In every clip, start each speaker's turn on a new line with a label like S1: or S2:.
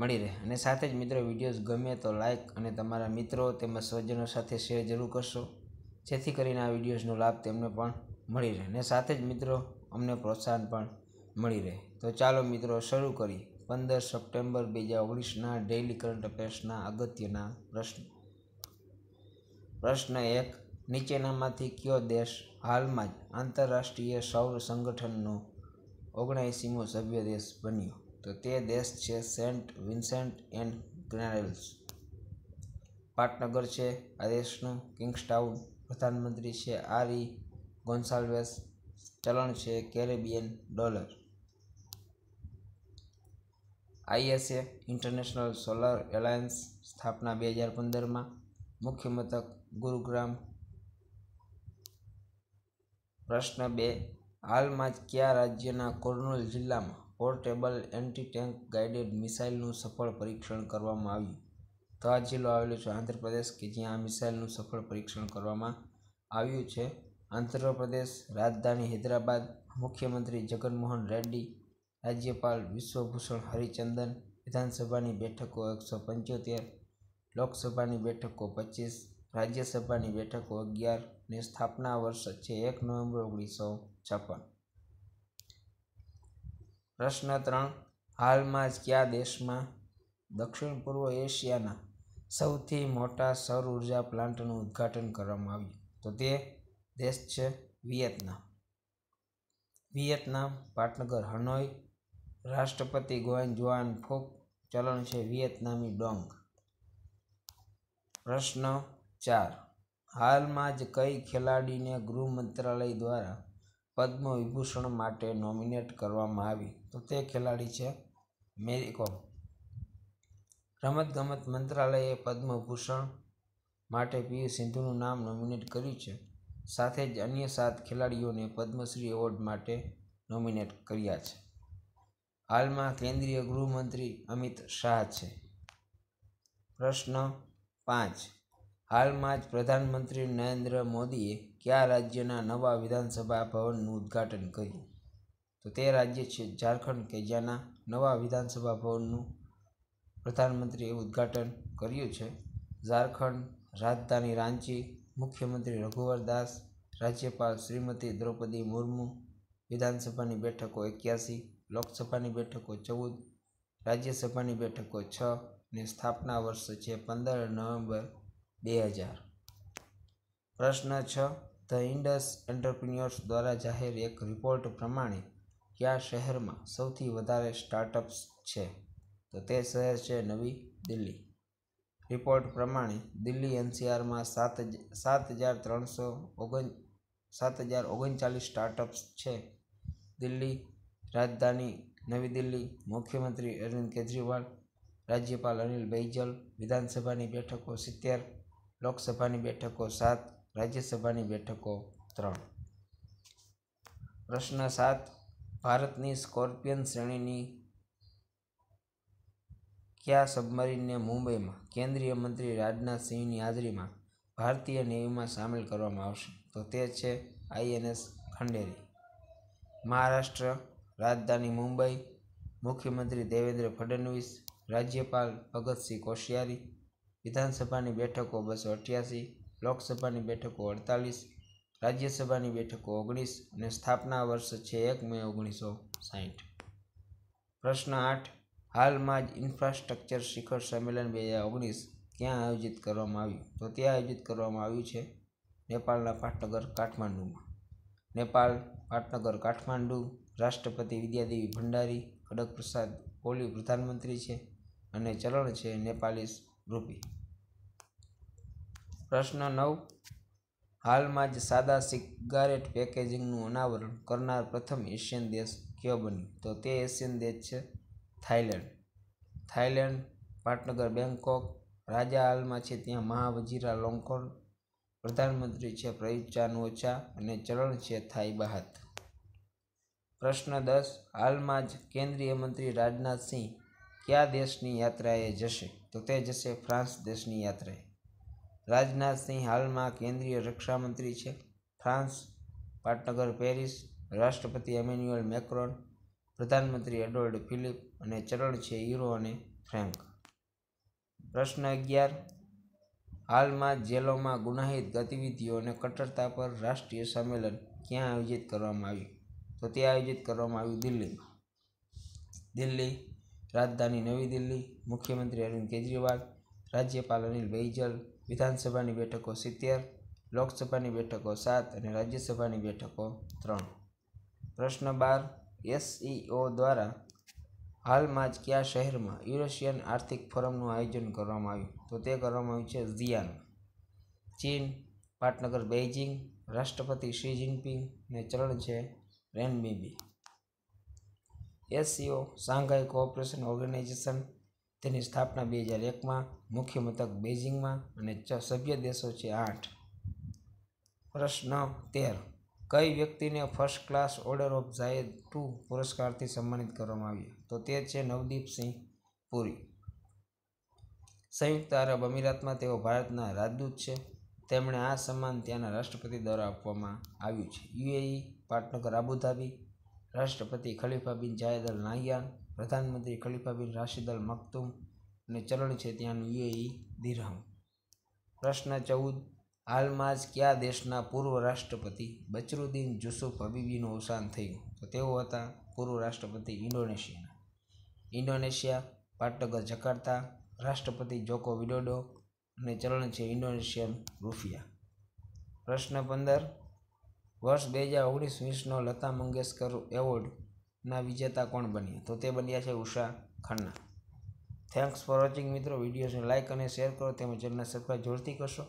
S1: મળી રહે અને સાથે જ મિત્રો વિડીયોઝ ગમે તો લાઇક અને તમારા મિત્રો તેમજ સ્વજનો સાથે શેર જરૂર કરશો જેથી કરીને આ વિડીયોઝનો લાભ તેમને પણ મળી રહે અને સાથે જ મિત્રો અમને પ્રોત્સાહન પણ મળી રહે તો ચાલો મિત્રો શરૂ કરી પંદર સપ્ટેમ્બર બે હજાર ઓગણીસના ડેઇલી કરંટ અફેર્સના અગત્યના પ્રશ્ન પ્રશ્ન એક નીચેનામાંથી કયો દેશ હાલમાં જ આંતરરાષ્ટ્રીય સૌર સંગઠનનો ઓગણએંસીમો સભ્ય દેશ બન્યો તો તે દેશ છે સેન્ટ વિન્સેન્ટ એન્ડ ગ્રેનાડલ્સ પાટનગર છે આ દેશનું કિંગ્સટાઉન પ્રધાનમંત્રી છે આરી ગોન્સાલ્વેસ ચલણ છે Caribbean dollar ISA international solar alliance સ્થાપના બે હજાર પંદરમાં મુખ્ય મથક ગુરુગ્રામ પ્રશ્ન બે હાલમાં જ કયા રાજ્યના કોર્નૂલ જિલ્લામાં પોર્ટેબલ એન્ટી ટેન્ક ગાઇડેડ મિસાઇલનું સફળ પરીક્ષણ કરવામાં આવ્યું તો આ જિલ્લો આવેલો છે આંધ્રપ્રદેશ કે જ્યાં આ મિસાઇલનું સફળ પરીક્ષણ કરવામાં આવ્યું છે આંધ્રપ્રદેશ રાજધાની હૈદરાબાદ મુખ્યમંત્રી જગનમોહન રેડ્ડી રાજ્યપાલ વિશ્વભૂષણ હરિચંદન વિધાનસભાની બેઠકો એકસો પંચોતેર લોકસભાની બેઠકો પચીસ રાજ્યસભાની બેઠકો અગિયાર ને સ્થાપના વર્ષ છે એક નવેમ્બર ઓગણીસો છપ્પન પ્રશ્ન ત્રણ હાલમાં જ કયા દેશમાં દક્ષિણ પૂર્વ એશિયાના સૌથી મોટા સૌર ઉર્જા પ્લાન્ટનું ઉદ્ઘાટન કરવામાં આવ્યું તો તે દેશ છે વિયેતનામ વિયેતનામ પાટનગર હનોઈ રાષ્ટ્રપતિ ગોયન જોઆન ફોક ચલણ છે વિયેતનામી ડોંગ પ્રશ્ન ચાર હાલમાં જ કઈ ખેલાડીને ગૃહ મંત્રાલય દ્વારા પદ્મ વિભૂષણ માટે નોમિનેટ કરવામાં આવી તો તે ખેલાડી છે મેરી કોમ રમતગમત મંત્રાલયે પદ્મભૂષણ માટે પી સિંધુનું નામ નોમિનેટ કર્યું છે સાથે જ અન્ય સાત ખેલાડીઓને પદ્મશ્રી એવોર્ડ માટે નોમિનેટ કર્યા છે હાલમાં કેન્દ્રીય ગૃહમંત્રી અમિત શાહ છે પ્રશ્ન પાંચ હાલમાં જ પ્રધાનમંત્રી નરેન્દ્ર મોદીએ કે આ રાજ્યના નવા વિધાનસભા ભવનનું ઉદ્ઘાટન કર્યું તો તે રાજ્ય છે ઝારખંડ કે જ્યાંના નવા વિધાનસભા ભવનનું પ્રધાનમંત્રીએ ઉદ્ઘાટન કર્યું છે ઝારખંડ રાજધાની રાંચી મુખ્યમંત્રી રઘુવર દાસ રાજ્યપાલ શ્રીમતી દ્રૌપદી મુર્મુ વિધાનસભાની બેઠકો એક્યાસી લોકસભાની બેઠકો ચૌદ રાજ્યસભાની બેઠકો છ ને સ્થાપના વર્ષ છે પંદર નવેમ્બર બે હજાર પ્રશ્ન છ ધ ઇન્ડસ એન્ટરપ્રિન્યોર્સ દ્વારા જાહેર એક રિપોર્ટ પ્રમાણે કયા શહેરમાં સૌથી વધારે સ્ટાર્ટઅપ્સ છે તો તે શહેર છે નવી દિલ્હી રિપોર્ટ પ્રમાણે દિલ્હી એનસીઆરમાં સાત સાત હજાર ત્રણસો ઓગણ સાત હજાર ઓગણચાલીસ સ્ટાર્ટઅપ્સ છે દિલ્હી રાજધાની નવી દિલ્હી મુખ્યમંત્રી અરવિંદ કેજરીવાલ રાજ્યપાલ અનિલ બૈજલ વિધાનસભાની બેઠકો સિત્તેર લોકસભાની બેઠકો સાત રાજ્યસભાની બેઠકો ત્રણ પ્રશ્ન સાત ભારતની સ્કોર્પિયન શ્રેણીની કયા સબમરીનને મુંબઈમાં કેન્દ્રીય મંત્રી રાજનાથસિંહની હાજરીમાં ભારતીય નેવીમાં સામેલ કરવામાં આવશે તો તે છે આઈએનએસ ખંડેરી મહારાષ્ટ્ર રાજધાની મુંબઈ મુખ્યમંત્રી દેવેન્દ્ર ફડણવીસ રાજ્યપાલ ભગતસિંહ કોશિયારી વિધાનસભાની બેઠકો બસો અઠ્યાસી લોકસભાની બેઠકો અડતાલીસ રાજ્યસભાની બેઠકો ઓગણીસ અને સ્થાપના વર્ષ છે એક મે ઓગણીસો સાહીઠ પ્રશ્ન આઠ હાલમાં જ ઇન્ફ્રાસ્ટ્રક્ચર શિખર સંમેલન બે હજાર ઓગણીસ ક્યાં આયોજિત કરવામાં આવ્યું તો ત્યાં આયોજિત કરવામાં આવ્યું છે નેપાળના પાટનગર કાઠમાંડુમાં નેપાળ પાટનગર કાઠમાંડુ રાષ્ટ્રપતિ વિદ્યાદેવી ભંડારી ખડક પ્રસાદ ઓલી પ્રધાનમંત્રી છે અને ચલણ છે નેપાલીસ રૂપી પ્રશ્ન નવ હાલમાં જ સાદા સિગારેટ પેકેજિંગનું અનાવરણ કરનાર પ્રથમ એશિયન દેશ કયો બન્યો તો તે એશિયન દેશ છે થાઇલેન્ડ થાઇલેન્ડ પાટનગર બેંકોક રાજા હાલમાં છે ત્યાં મહાવજીરા લોંકોર પ્રધાનમંત્રી છે પ્રયુત ચાન ઓછા અને ચરણ છે થાઈ બહાત પ્રશ્ન દસ હાલમાં જ કેન્દ્રીય મંત્રી રાજનાથસિંહ કયા દેશની યાત્રાએ જશે તો તે જશે ફ્રાન્સ દેશની યાત્રાએ રાજનાથસિંહ હાલમાં કેન્દ્રીય રક્ષામંત્રી છે ફ્રાન્સ પાટનગર પેરિસ રાષ્ટ્રપતિ એમેન્યુઅલ મેક્રોન પ્રધાનમંત્રી એડોલ્ડ ફિલિપ અને ચરણ છે યુરો અને ફ્રેન્ક પ્રશ્ન અગિયાર હાલમાં જેલોમાં ગુનાહિત ગતિવિધિઓ અને કટ્ટરતા પર રાષ્ટ્રીય સંમેલન ક્યાં આયોજિત કરવામાં આવ્યું તો તે આયોજિત કરવામાં આવ્યું દિલ્હીમાં દિલ્હી રાજધાની નવી દિલ્હી મુખ્યમંત્રી અરવિંદ કેજરીવાલ રાજ્યપાલ અનિલ બૈજલ વિધાનસભાની બેઠકો સિત્તેર લોકસભાની બેઠકો સાત અને રાજ્યસભાની બેઠકો ત્રણ પ્રશ્ન બાર એસઈઓ દ્વારા હાલમાં જ કયા શહેરમાં યુરેશિયન આર્થિક ફોરમનું આયોજન કરવામાં આવ્યું તો તે કરવામાં આવ્યું છે ઝિયાન ચીન પાટનગર બેઇજિંગ રાષ્ટ્રપતિ શી જિનપિંગ ને ચલણ છે renminbi SCO Shanghai cooperation organisation તેની સ્થાપના બે હજાર એકમાં મુખ્ય મથક બેઇજિંગમાં અને સભ્ય દેશો છે આઠ પ્રશ્ન તેર કઈ વ્યક્તિને first class order of Zayed two પુરસ્કારથી સન્માનિત કરવામાં આવ્યો તો તે છે નવદીપસિંહ પુરી સંયુક્ત અરબ અમીરાતમાં તેઓ ભારતના રાજદૂત છે તેમણે આ સન્માન ત્યાંના રાષ્ટ્રપતિ દ્વારા આપવામાં આવ્યું છે યુએઈ પાટનગર આબુધાબી રાષ્ટ્રપતિ ખલીફા બિન જાયદ અલ નાયાન પ્રધાનમંત્રી ખલીફા બિન રાશિદ અલ મક્તુમ અને ચલણ છે ત્યાંનું યુએ દિરહમ પ્રશ્ન ચૌદ હાલમાં જ કયા દેશના પૂર્વ રાષ્ટ્રપતિ બચરુદ્દીન જુસુફ હબીબીનું અવસાન થયું તો તેઓ હતા પૂર્વ રાષ્ટ્રપતિ ઇન્ડોનેશિયાના ઇન્ડોનેશિયા પાટનગર જકાર્તા રાષ્ટ્રપતિ જોકો વિડોડો અને ચલણ છે ઇન્ડોનેશિયન રૂફિયા પ્રશ્ન પંદર વર્ષ બે હજાર ઓગણીસ વીસનો લતા મંગેશકર એવોર્ડના વિજેતા કોણ બન્યા તો તે બન્યા છે Usha Khanna thanks for watching મિત્રો વિડીયોઝને લાઇક અને શેર કરો તેમજ ચેનલને સબસ્ક્રાઈબ જોરથી કરશો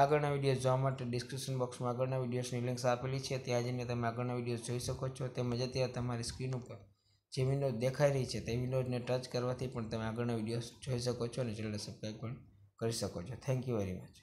S1: આગળના વિડીયો જોવા માટે ડિસ્ક્રિપ્શન બોક્સમાં આગળના વિડીયોઝની લિંક્સ આપેલી છે ત્યાં જઈને તમે આગળના વિડીયો જોઈ શકો છો તેમજ અત્યારે તમારી સ્ક્રીન ઉપર જે વિન્ડો દેખાઈ રહી છે તે વિન્ડોઝને ટચ કરવાથી પણ તમે આગળના વિડીયો જોઈ શકો છો અને ચેનલને સબસ્ક્રાઈબ પણ કરી શકો છો થેન્ક યુ વેરી મચ